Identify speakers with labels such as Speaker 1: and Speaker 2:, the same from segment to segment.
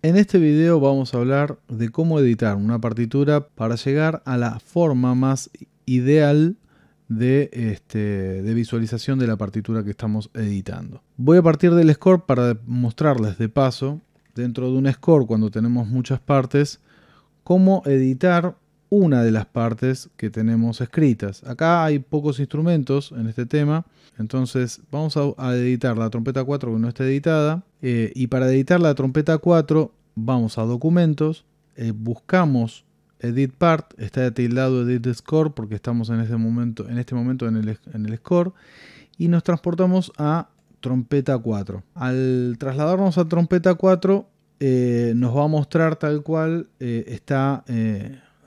Speaker 1: En este video vamos a hablar de cómo editar una partitura para llegar a la forma más ideal de, este, de, visualización de la partitura que estamos editando. Voy a partir del score para mostrarles de paso, dentro de un score cuando tenemos muchas partes, cómo editar una de las partes que tenemos escritas. Acá hay pocos instrumentos en este tema, entonces vamos a, editar la trompeta 4 que no está editada. Eh, y para editar la trompeta 4 vamos a documentos, eh, buscamos edit part, está tildado edit score porque estamos en este momento en, este momento en, el, score. Y nos transportamos a trompeta 4. Al trasladarnos a trompeta 4 eh, nos va a mostrar tal cual está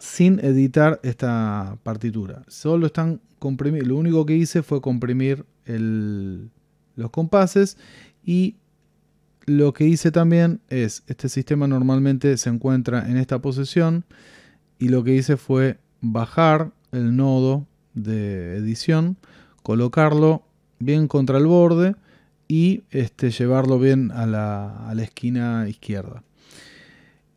Speaker 1: sin editar esta partitura. Solo están comprimidos, lo único que hice fue comprimir los compases y lo que hice también es, este sistema normalmente se encuentra en esta posición y lo que hice fue bajar el nodo de edición, colocarlo bien contra el borde y este, llevarlo bien a la esquina izquierda.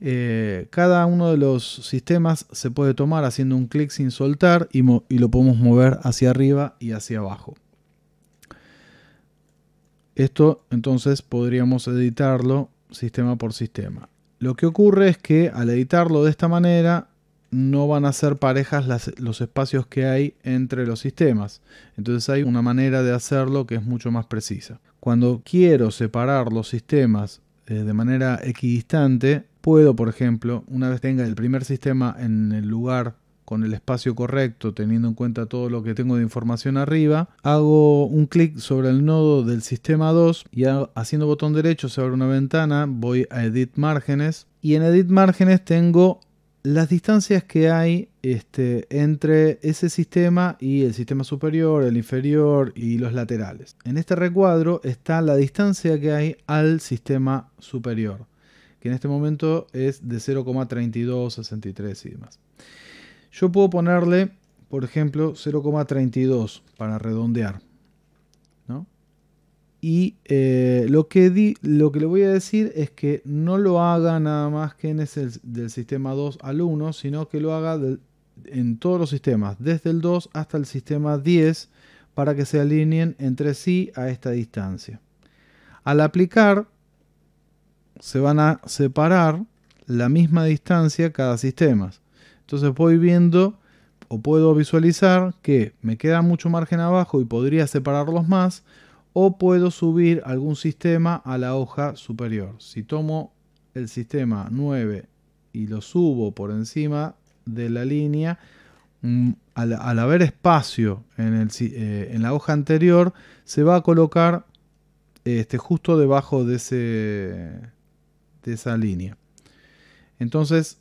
Speaker 1: Eh, cada uno de los sistemas se puede tomar haciendo un clic sin soltar y, lo podemos mover hacia arriba y hacia abajo. Esto entonces podríamos editarlo sistema por sistema. Lo que ocurre es que al editarlo de esta manera no van a ser parejas los espacios que hay entre los sistemas. Entonces hay una manera de hacerlo que es mucho más precisa. Cuando quiero separar los sistemas eh, de manera equidistante, puedo, por ejemplo, una vez tenga el primer sistema en el lugar con el espacio correcto, teniendo en cuenta todo lo que tengo de información arriba, hago un clic sobre el nodo del sistema 2 y haciendo botón derecho se abre una ventana, voy a Edit Márgenes y en Edit Márgenes tengo las distancias que hay este, entre ese sistema y el sistema superior, el inferior y los laterales. En este recuadro está la distancia que hay al sistema superior que en este momento es de 0,3263 y demás. Yo puedo ponerle, por ejemplo, 0,32 para redondear. Y eh, lo, que lo que le voy a decir es que no lo haga nada más que en el del sistema 2 al 1, sino que lo haga en todos los sistemas, desde el 2 hasta el sistema 10, para que se alineen entre sí a esta distancia. Al aplicar, se van a separar la misma distancia cada sistema. Entonces voy viendo o puedo visualizar que me queda mucho margen abajo y podría separarlos más o puedo subir algún sistema a la hoja superior. Si tomo el sistema 9 y lo subo por encima de la línea, mm, al, haber espacio en, el, eh, en, la hoja anterior, se va a colocar este, justo debajo de ese, esa línea. Entonces,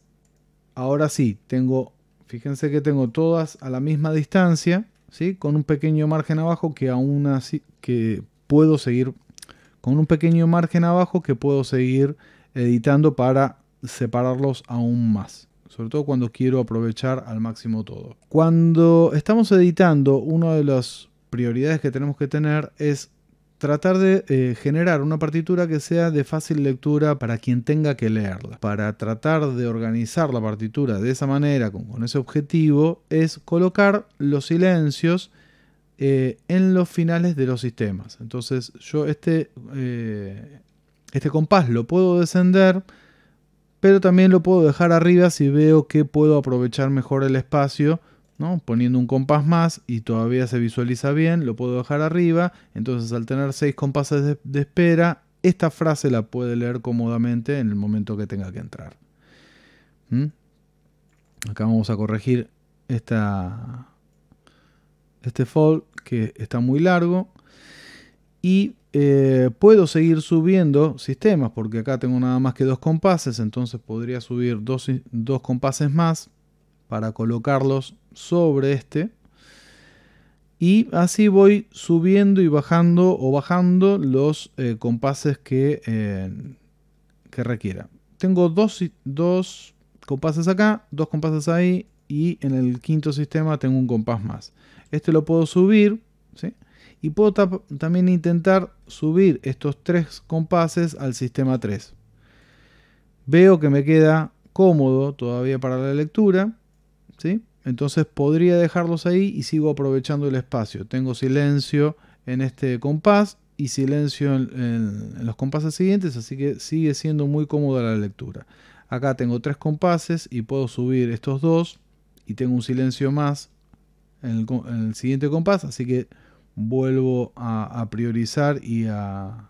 Speaker 1: ahora sí, tengo, fíjense que tengo todas a la misma distancia, ¿sí? con un pequeño margen abajo que aún así, que puedo seguir, con un pequeño margen abajo que puedo seguir editando para separarlos aún más. Sobre todo cuando quiero aprovechar al máximo todo. Cuando estamos editando, una de las prioridades que tenemos que tener es tratar de eh, generar una partitura que sea de fácil lectura para quien tenga que leerla. Para tratar de organizar la partitura de esa manera, con, ese objetivo, es colocar los silencios eh, en los finales de los sistemas. Entonces yo este, eh, este compás lo puedo descender, pero también lo puedo dejar arriba si veo que puedo aprovechar mejor el espacio poniendo un compás más y todavía se visualiza bien, lo puedo dejar arriba, entonces al tener seis compases de, espera, esta frase la puede leer cómodamente en el momento que tenga que entrar. ¿Mm? Acá vamos a corregir esta, este fold que está muy largo. Y eh, puedo seguir subiendo sistemas porque acá tengo nada más que dos compases, entonces podría subir dos, dos compases más para colocarlos sobre este. Y así voy subiendo y bajando o bajando los eh, compases que, eh, que requiera. Tengo dos, dos compases acá, dos compases ahí y en el quinto sistema tengo un compás más. Este lo puedo subir ¿sí? y puedo también intentar subir estos tres compases al sistema 3. Veo que me queda cómodo todavía para la lectura entonces podría dejarlos ahí y sigo aprovechando el espacio. Tengo silencio en este compás y silencio en, los compases siguientes, así que sigue siendo muy cómoda la lectura. Acá tengo tres compases y puedo subir estos dos y tengo un silencio más en el, siguiente compás, así que vuelvo a, priorizar y a,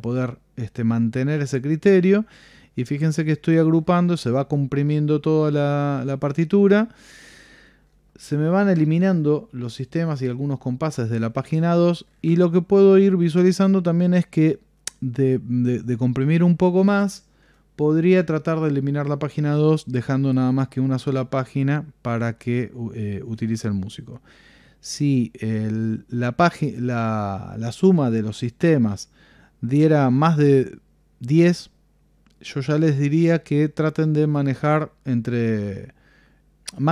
Speaker 1: poder este, mantener ese criterio y fíjense que estoy agrupando, se va comprimiendo toda la, partitura. Se me van eliminando los sistemas y algunos compases de la página 2 y lo que puedo ir visualizando también es que de, comprimir un poco más, podría tratar de eliminar la página 2 dejando nada más que una sola página para que eh, utilice el músico. Si la, la, la, suma de los sistemas diera más de 10, yo ya les diría que traten de manejar entre un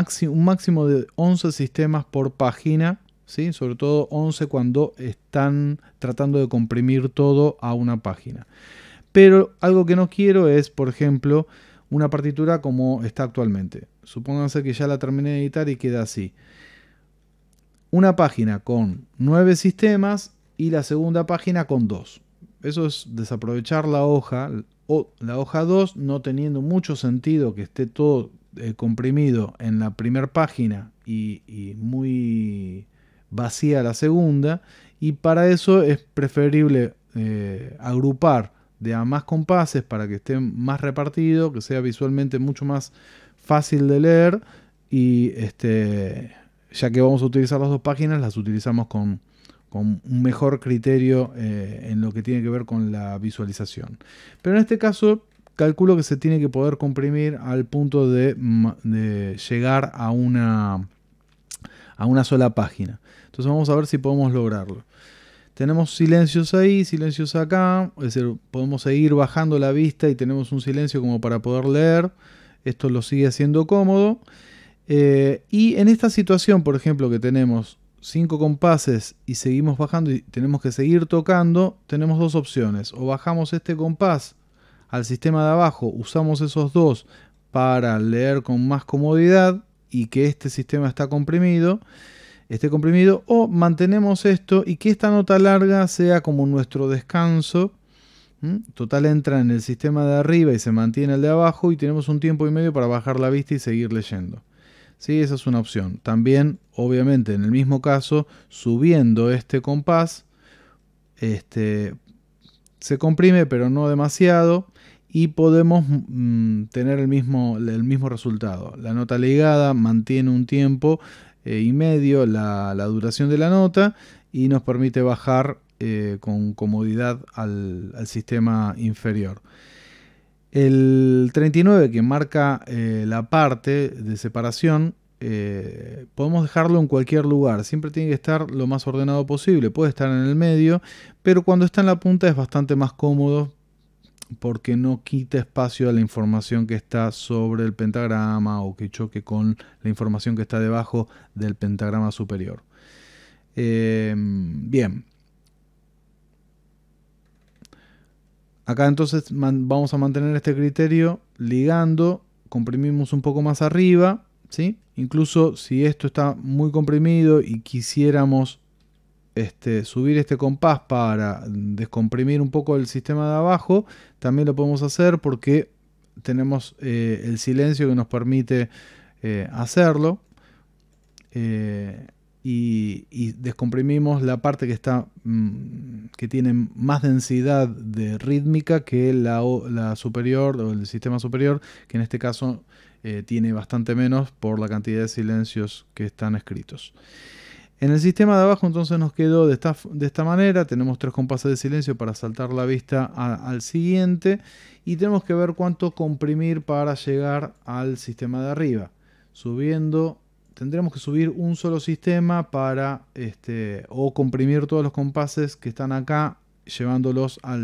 Speaker 1: máximo de 11 sistemas por página, ¿sí? sobre todo 11 cuando están tratando de comprimir todo a una página. Pero algo que no quiero es, por ejemplo, una partitura como está actualmente. Supónganse que ya la terminé de editar y queda así. Una página con 9 sistemas y la segunda página con 2. Eso es desaprovechar la hoja, o la hoja 2, no teniendo mucho sentido que esté todo eh, comprimido en la primera página y, muy vacía la segunda. Y para eso es preferible eh, agrupar de a más compases para que esté más repartido, que sea visualmente mucho más fácil de leer. Y este, ya que vamos a utilizar las dos páginas, las utilizamos con, con un mejor criterio eh, en lo que tiene que ver con la visualización. Pero en este caso, calculo que se tiene que poder comprimir al punto de, llegar a una, a una sola página. Entonces vamos a ver si podemos lograrlo. Tenemos silencios ahí, silencios acá, es decir, podemos seguir bajando la vista y tenemos un silencio como para poder leer. Esto lo sigue haciendo cómodo. Eh, y en esta situación, por ejemplo, que tenemos cinco compases y seguimos bajando y tenemos que seguir tocando, tenemos dos opciones. O bajamos este compás al sistema de abajo, usamos esos dos para leer con más comodidad y que este sistema está comprimido, esté comprimido, o mantenemos esto y que esta nota larga sea como nuestro descanso. Total entra en el sistema de arriba y se mantiene el de abajo y tenemos un tiempo y medio para bajar la vista y seguir leyendo. ¿sí? Esa es una opción. También, obviamente, en el mismo caso, subiendo este compás, este, se comprime, pero no demasiado, y podemos mm, tener el mismo, el mismo resultado. La nota ligada mantiene un tiempo eh, y medio la, duración de la nota y nos permite bajar eh, con comodidad al sistema inferior. El 39, que marca eh, la parte de separación, eh, podemos dejarlo en cualquier lugar. Siempre tiene que estar lo más ordenado posible. Puede estar en el medio, pero cuando está en la punta es bastante más cómodo porque no quita espacio a la información que está sobre el pentagrama o que choque con la información que está debajo del pentagrama superior. Eh, bien, Acá entonces vamos a mantener este criterio ligando, comprimimos un poco más arriba, ¿sí? Incluso si esto está muy comprimido y quisiéramos este, subir este compás para descomprimir un poco el sistema de abajo, también lo podemos hacer porque tenemos eh, el silencio que nos permite eh, hacerlo. Eh, y, descomprimimos la parte que, está, mm, que tiene más densidad de rítmica que la, superior o el sistema superior, que en este caso eh, tiene bastante menos por la cantidad de silencios que están escritos. En el sistema de abajo entonces nos quedó de esta, de esta manera, tenemos tres compases de silencio para saltar la vista al siguiente y tenemos que ver cuánto comprimir para llegar al sistema de arriba, subiendo tendremos que subir un solo sistema para este, o comprimir todos los compases que están acá llevándolos a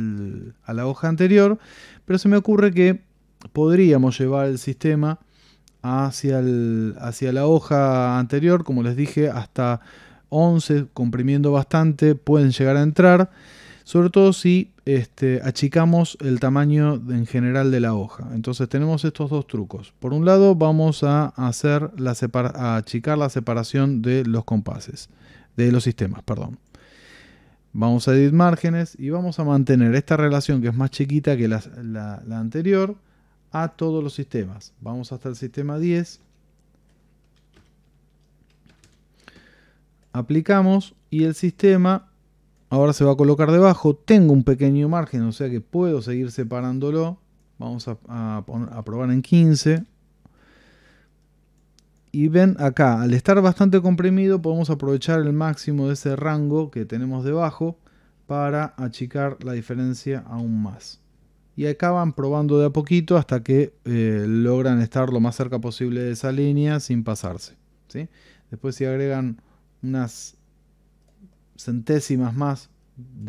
Speaker 1: la hoja anterior, pero se me ocurre que podríamos llevar el sistema hacia, hacia la hoja anterior, como les dije, hasta 11, comprimiendo bastante, pueden llegar a entrar sobre todo si este, achicamos el tamaño en general de la hoja. Entonces tenemos estos dos trucos. Por un lado vamos a, hacer la a achicar la separación de los compases, de los sistemas, perdón. Vamos a editar márgenes y vamos a mantener esta relación que es más chiquita que la, la anterior a todos los sistemas. Vamos hasta el sistema 10. Aplicamos y el sistema Ahora se va a colocar debajo. Tengo un pequeño margen, o sea que puedo seguir separándolo. Vamos a, probar en 15. Y ven acá, al estar bastante comprimido podemos aprovechar el máximo de ese rango que tenemos debajo para achicar la diferencia aún más. Y acaban probando de a poquito hasta que eh, logran estar lo más cerca posible de esa línea sin pasarse. ¿sí? Después si agregan unas centésimas más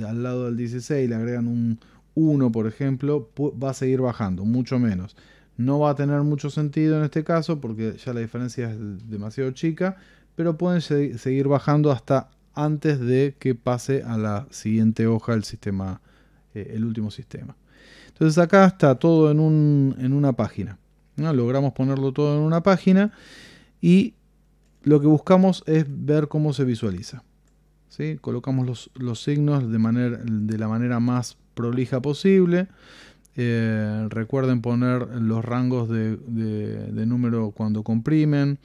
Speaker 1: al lado del 16, le agregan un 1, por ejemplo, va a seguir bajando, mucho menos. No va a tener mucho sentido en este caso porque ya la diferencia es demasiado chica, pero pueden seguir bajando hasta antes de que pase a la siguiente hoja el sistema, eh, el último sistema. Entonces acá está todo en, en una página. ¿no? Logramos ponerlo todo en una página y lo que buscamos es ver cómo se visualiza. Colocamos los, signos de, manera, de la manera más prolija posible. Eh, recuerden poner los rangos de, de, número cuando comprimen.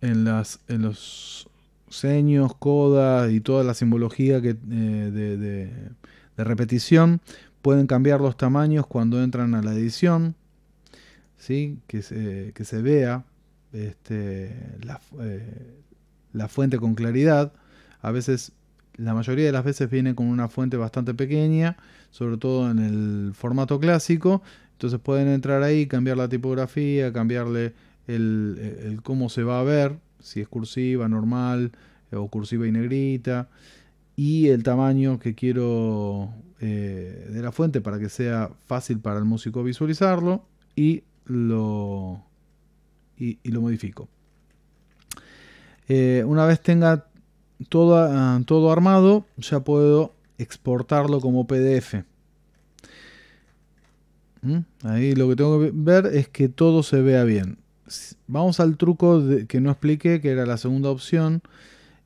Speaker 1: En, las, en los seños, codas y toda la simbología que, eh, de, repetición. Pueden cambiar los tamaños cuando entran a la edición. ¿sí? Que, se, vea este, la, eh, la fuente con claridad. A veces, la mayoría de las veces viene con una fuente bastante pequeña, sobre todo en el formato clásico. Entonces pueden entrar ahí, cambiar la tipografía, cambiarle el, cómo se va a ver, si es cursiva, normal eh, o cursiva y negrita, y el tamaño que quiero eh, de la fuente para que sea fácil para el músico visualizarlo y lo, y lo modifico. Eh, una vez tenga todo, ah, todo armado, ya puedo exportarlo como PDF. ¿Mm? Ahí lo que tengo que ver es que todo se vea bien. Vamos al truco que no expliqué, que era la segunda opción,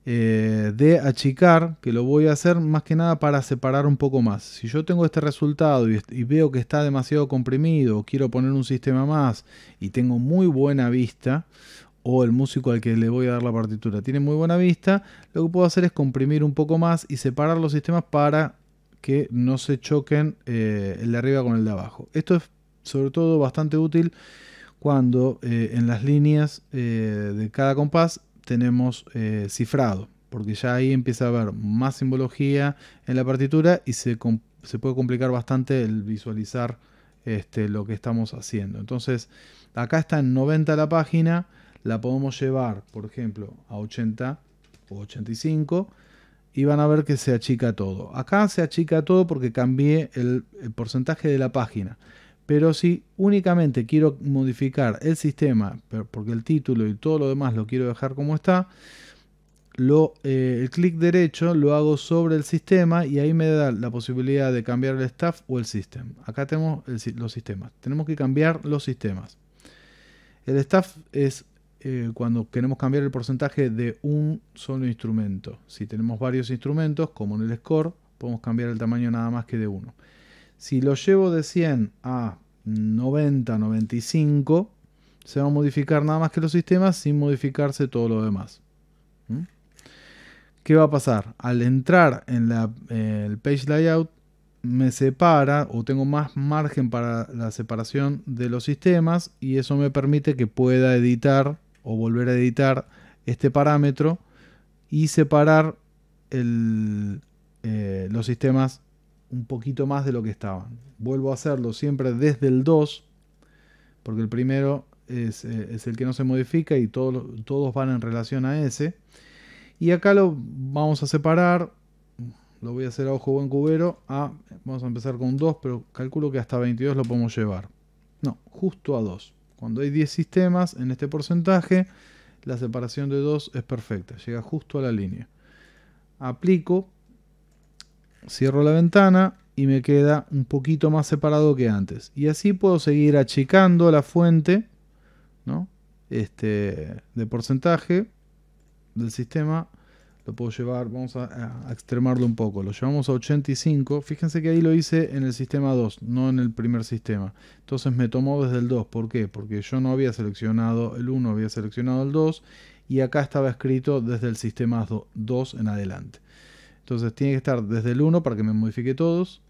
Speaker 1: eh, de achicar, que lo voy a hacer más que nada para separar un poco más. Si yo tengo este resultado y, y veo que está demasiado comprimido, quiero poner un sistema más y tengo muy buena vista, o el músico al que le voy a dar la partitura tiene muy buena vista, lo que puedo hacer es comprimir un poco más y separar los sistemas para que no se choquen eh, el de arriba con el de abajo. Esto es sobre todo bastante útil cuando eh, en las líneas eh, de cada compás tenemos cifrado, porque ya ahí empieza a haber más simbología en la partitura y se, puede complicar bastante el visualizar este, lo que estamos haciendo. Entonces, acá está en 90 la página la podemos llevar, por ejemplo, a 80 o 85 y van a ver que se achica todo. Acá se achica todo porque cambié el, porcentaje de la página. Pero si únicamente quiero modificar el sistema, porque el título y todo lo demás lo quiero dejar como está, lo, eh, el clic derecho lo hago sobre el sistema y ahí me da la posibilidad de cambiar el staff o el system. Acá tenemos los sistemas. Tenemos que cambiar los sistemas. El staff es eh, cuando queremos cambiar el porcentaje de un solo instrumento. Si tenemos varios instrumentos, como en el score, podemos cambiar el tamaño nada más que de uno. Si lo llevo de 100 a 90, 95, se va a modificar nada más que los sistemas sin modificarse todo lo demás. ¿Mm? ¿Qué va a pasar? Al entrar en eh, el page layout me separa o tengo más margen para la separación de los sistemas y eso me permite que pueda editar o volver a editar este parámetro y separar eh, los sistemas un poquito más de lo que estaban. Vuelvo a hacerlo siempre desde el 2, porque el primero eh, es, el que no se modifica y todos van en relación a ese. Y acá lo vamos a separar, lo voy a hacer a ojo buen cubero, a, vamos a empezar con 2, pero calculo que hasta 22 lo podemos llevar. No, justo a 2. Cuando hay 10 sistemas en este porcentaje, la separación de 2 es perfecta, llega justo a la línea. Aplico, cierro la ventana y me queda un poquito más separado que antes. Y así puedo seguir achicando la fuente ¿no? este, de porcentaje del sistema lo puedo llevar, vamos a, extremarlo un poco. Lo llevamos a 85. Fíjense que ahí lo hice en el sistema 2, no en el primer sistema. Entonces me tomó desde el 2. ¿Por qué? Porque yo no había seleccionado el 1, había seleccionado el 2. Y acá estaba escrito desde el sistema 2 en adelante. Entonces tiene que estar desde el 1 para que me modifique todos.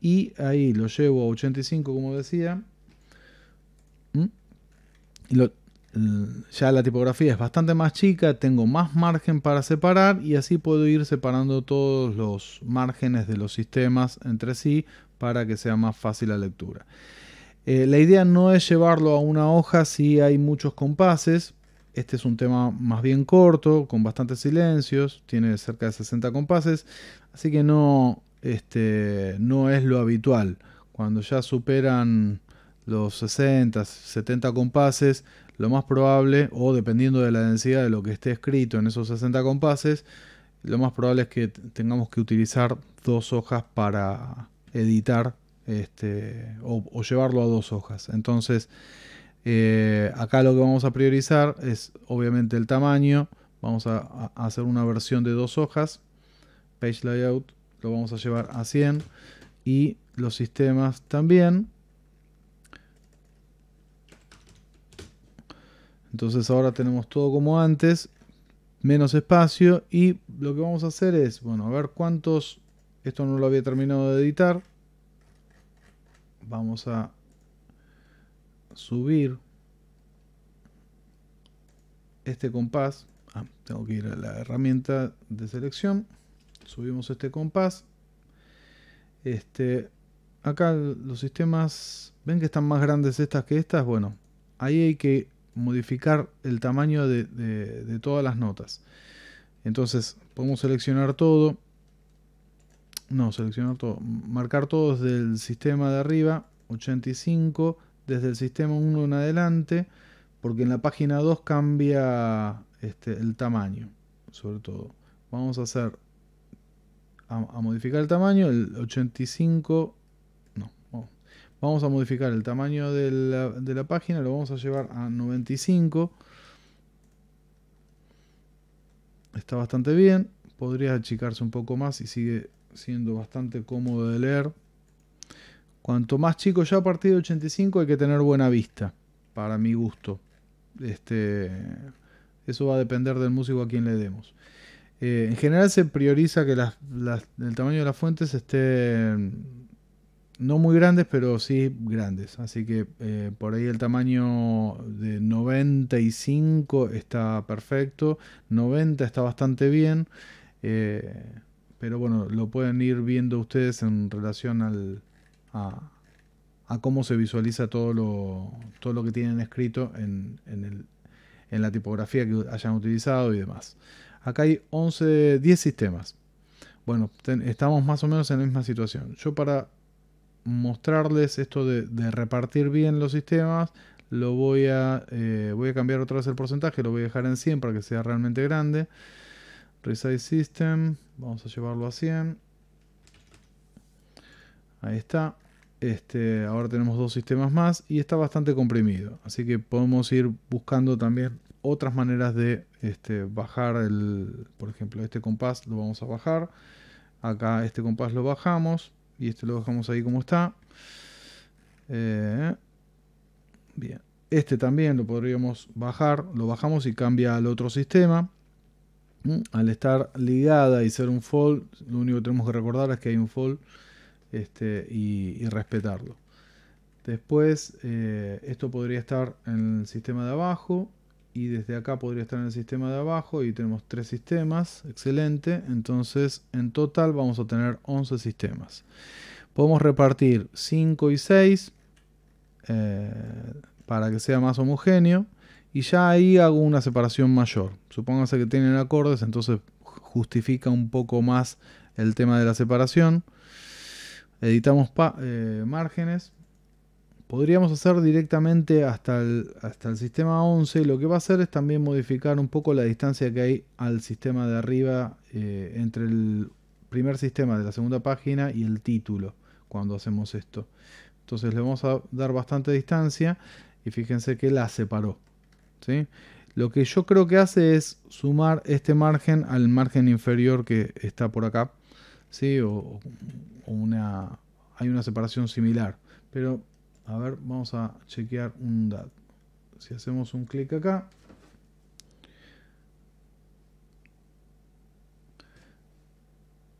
Speaker 1: Y ahí lo llevo a 85, como decía. Y lo Mm, ya la tipografía es bastante más chica, tengo más margen para separar y así puedo ir separando todos los márgenes de los sistemas entre sí para que sea más fácil la lectura. Eh, la idea no es llevarlo a una hoja si hay muchos compases. Este es un tema más bien corto, con bastantes silencios, tiene cerca de 60 compases, así que no, este, no es lo habitual. Cuando ya superan los 60, 70 compases, lo más probable, o dependiendo de la densidad de lo que esté escrito en esos 60 compases, lo más probable es que tengamos que utilizar dos hojas para editar este, o, llevarlo a dos hojas. Entonces, eh, acá lo que vamos a priorizar es obviamente el tamaño. Vamos a, a hacer una versión de dos hojas. Page layout lo vamos a llevar a 100 y los sistemas también. Entonces ahora tenemos todo como antes, menos espacio y lo que vamos a hacer es, bueno, a ver cuántos, esto no lo había terminado de editar, vamos a subir este compás, ah, tengo que ir a la herramienta de selección, subimos este compás, este, acá los sistemas, ven que están más grandes estas que estas, bueno, ahí hay que modificar el tamaño de, todas las notas. Entonces podemos seleccionar todo. No, seleccionar todo. Marcar todo desde el sistema de arriba, 85, desde el sistema 1 en adelante, porque en la página 2 cambia este, el tamaño, sobre todo. Vamos a hacer, a modificar el tamaño, el 85 Vamos a modificar el tamaño de la, página, lo vamos a llevar a 95. Está bastante bien, podría achicarse un poco más y sigue siendo bastante cómodo de leer. Cuanto más chico ya a partir de 85 hay que tener buena vista, para mi gusto. Este, eso va a depender del músico a quien le demos. Eh, en general se prioriza que el tamaño de las fuentes esté no muy grandes, pero sí grandes. Así que eh, por ahí el tamaño de 95 está perfecto, 90 está bastante bien, eh, pero bueno, lo pueden ir viendo ustedes en relación al, a, cómo se visualiza todo lo, todo lo que tienen escrito en, la tipografía que hayan utilizado y demás. Acá hay 11, 10 sistemas. Bueno, estamos más o menos en la misma situación. Yo para mostrarles esto de, repartir bien los sistemas, lo voy a, eh, voy a cambiar otra vez el porcentaje, lo voy a dejar en 100 para que sea realmente grande. Resize System, vamos a llevarlo a 100. Ahí está. Este, ahora tenemos dos sistemas más y está bastante comprimido. Así que podemos ir buscando también otras maneras de este, bajar el... Por ejemplo, este compás lo vamos a bajar. Acá este compás lo bajamos. Y este lo dejamos ahí como está. Eh, bien. Este también lo podríamos bajar. Lo bajamos y cambia al otro sistema. Mm, al estar ligada y ser un fall, lo único que tenemos que recordar es que hay un fall este, y, respetarlo. Después, eh, esto podría estar en el sistema de abajo y desde acá podría estar en el sistema de abajo y tenemos tres sistemas, excelente, entonces en total vamos a tener 11 sistemas. Podemos repartir 5 y 6 eh, para que sea más homogéneo y ya ahí hago una separación mayor. Supóngase que tienen acordes, entonces justifica un poco más el tema de la separación. Editamos eh, márgenes podríamos hacer directamente hasta el, hasta el sistema 11. Lo que va a hacer es también modificar un poco la distancia que hay al sistema de arriba eh, entre el primer sistema de la segunda página y el título cuando hacemos esto. Entonces le vamos a dar bastante distancia y fíjense que la separó. ¿sí? Lo que yo creo que hace es sumar este margen al margen inferior que está por acá. ¿sí? una, hay una separación similar. Pero a ver, vamos a chequear un dato. Si hacemos un clic acá.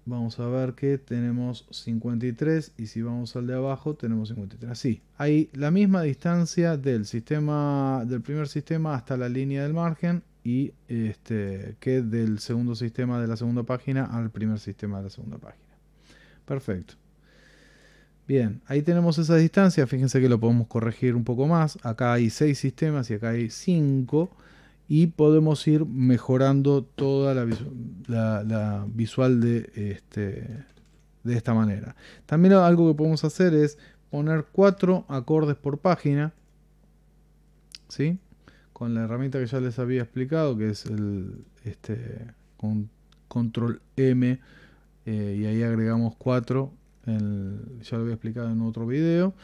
Speaker 1: Vamos a ver que tenemos 53 y si vamos al de abajo tenemos 53. Sí, hay la misma distancia del sistema del primer sistema hasta la línea del margen y este, que del segundo sistema de la segunda página al primer sistema de la segunda página. Perfecto. Bien, ahí tenemos esa distancia, fíjense que lo podemos corregir un poco más, acá hay seis sistemas y acá hay 5 y podemos ir mejorando toda la, visual de, este, de esta manera. También algo que podemos hacer es poner cuatro acordes por página, ¿sí? con la herramienta que ya les había explicado, que es el este, control M, eh, y ahí agregamos 4 ya lo había explicado en otro video.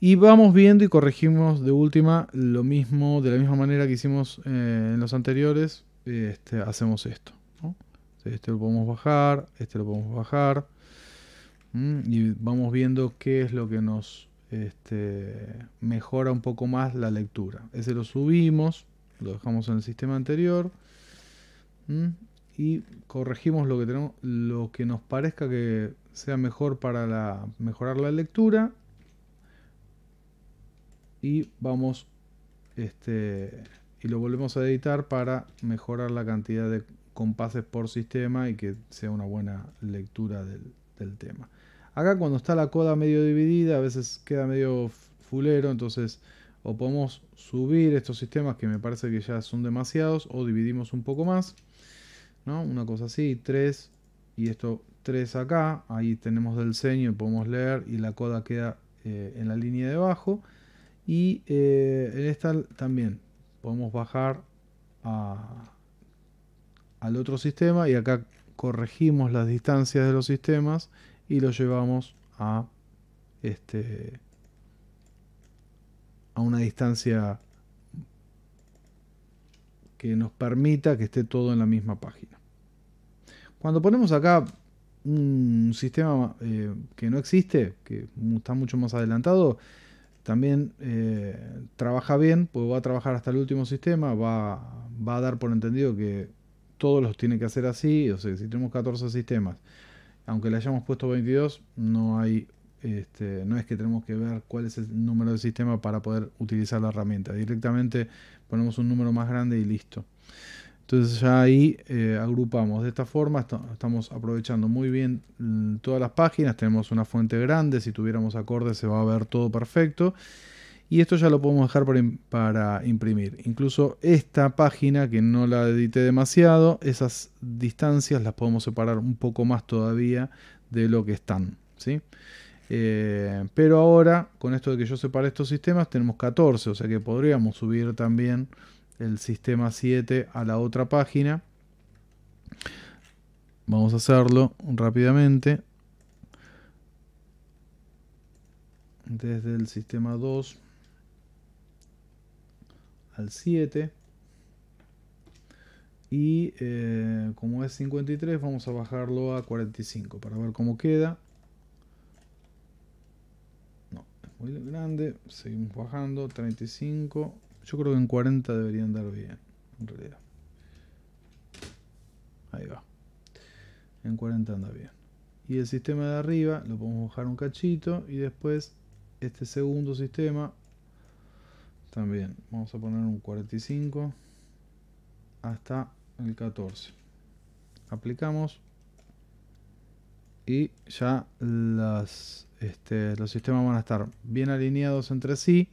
Speaker 1: Y vamos viendo y corregimos de última lo mismo, de la misma manera que hicimos eh, en los anteriores. Este, hacemos esto. Este lo podemos bajar, este lo podemos bajar. Y vamos viendo qué es lo que nos este, mejora un poco más la lectura. Ese lo subimos, lo dejamos en el sistema anterior y corregimos lo que tenemos, lo que nos parezca que sea mejor para la, mejorar la lectura. Y vamos este, y lo volvemos a editar para mejorar la cantidad de compases por sistema y que sea una buena lectura del, del tema. Acá cuando está la coda medio dividida, a veces queda medio fulero, entonces o podemos subir estos sistemas que me parece que ya son demasiados o dividimos un poco más. Una cosa así, 3 y esto 3 acá, ahí tenemos del ceño, podemos leer y la coda queda eh, en la línea de abajo. Y eh, en esta también podemos bajar al otro sistema y acá corregimos las distancias de los sistemas y lo llevamos a este a una distancia que nos permita que esté todo en la misma página. Cuando ponemos acá un sistema eh, que no existe, que está mucho más adelantado, también eh, trabaja bien, pues va a trabajar hasta el último sistema, va, a dar por entendido que todos los tiene que hacer así, o sea, si tenemos 14 sistemas, aunque le hayamos puesto 22, no hay este, no es que tenemos que ver cuál es el número de sistema para poder utilizar la herramienta. Directamente ponemos un número más grande y listo. Entonces ya ahí eh, agrupamos de esta forma, estamos aprovechando muy bien mm, todas las páginas, tenemos una fuente grande, si tuviéramos acordes se va a ver todo perfecto. Y esto ya lo podemos dejar para, imprimir. Incluso esta página que no la edité demasiado, esas distancias las podemos separar un poco más todavía de lo que están. ¿sí? Eh, pero ahora, con esto de que yo separe estos sistemas, tenemos 14, o sea que podríamos subir también el sistema 7 a la otra página. Vamos a hacerlo rápidamente. Desde el sistema 2 al 7. Y eh, como es 53 vamos a bajarlo a 45 para ver cómo queda. No, es muy grande. Seguimos bajando. 35. Yo creo que en 40 debería andar bien, en realidad. Ahí va. En 40 anda bien. Y el sistema de arriba lo podemos bajar un cachito y después este segundo sistema también. Vamos a poner un 45 hasta el 14. Aplicamos y ya este, los sistemas van a estar bien alineados entre sí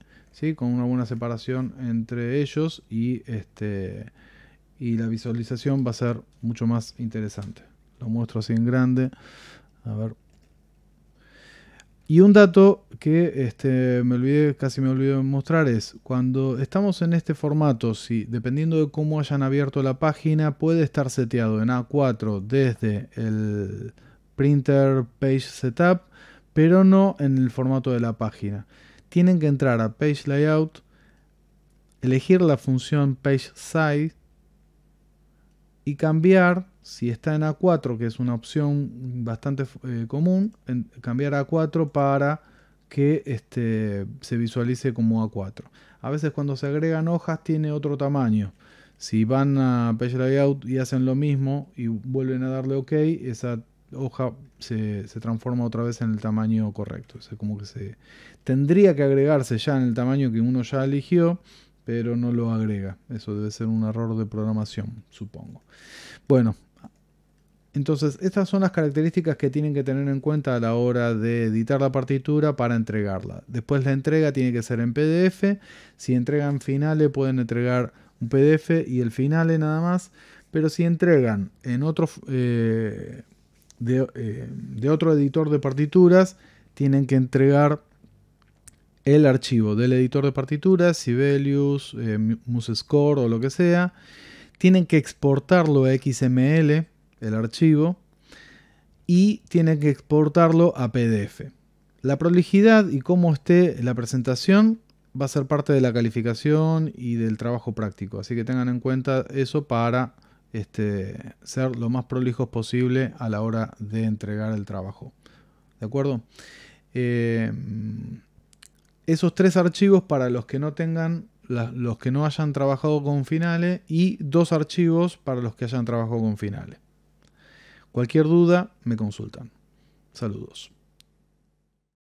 Speaker 1: con una buena separación entre ellos y, este, y la visualización va a ser mucho más interesante. Lo muestro así en grande. Y un dato que este, me olvidé, casi me olvidé mostrar es cuando estamos en este formato, si dependiendo de cómo hayan abierto la página, puede estar seteado en A4 desde el printer page setup, pero no en el formato de la página tienen que entrar a Page Layout, elegir la función Page Size y cambiar, si está en A4, que es una opción bastante eh, común, cambiar a A4 para que este, se visualice como A4. A veces cuando se agregan hojas tiene otro tamaño. Si van a Page Layout y hacen lo mismo y vuelven a darle OK, esa hoja se, transforma otra vez en el tamaño correcto. es como que se tendría que agregarse ya en el tamaño que uno ya eligió, pero no lo agrega. Eso debe ser un error de programación, supongo. Bueno, entonces estas son las características que tienen que tener en cuenta a la hora de editar la partitura para entregarla. Después la entrega tiene que ser en PDF. Si entregan finales pueden entregar un PDF y el finale nada más. Pero si entregan en otro eh, eh, de, otro editor de partituras, tienen que entregar el archivo del editor de partituras, Sibelius, eh, MuseScore o lo que sea. Tienen que exportarlo a XML, el archivo, y tienen que exportarlo a PDF. La prolijidad y cómo esté la presentación va a ser parte de la calificación y del trabajo práctico, así que tengan en cuenta eso para este, ser lo más prolijos posible a la hora de entregar el trabajo. ¿De acuerdo? Eh, esos tres archivos para los que no tengan, los que no hayan trabajado con finales y dos archivos para los que hayan trabajado con finales Cualquier duda me consultan. Saludos.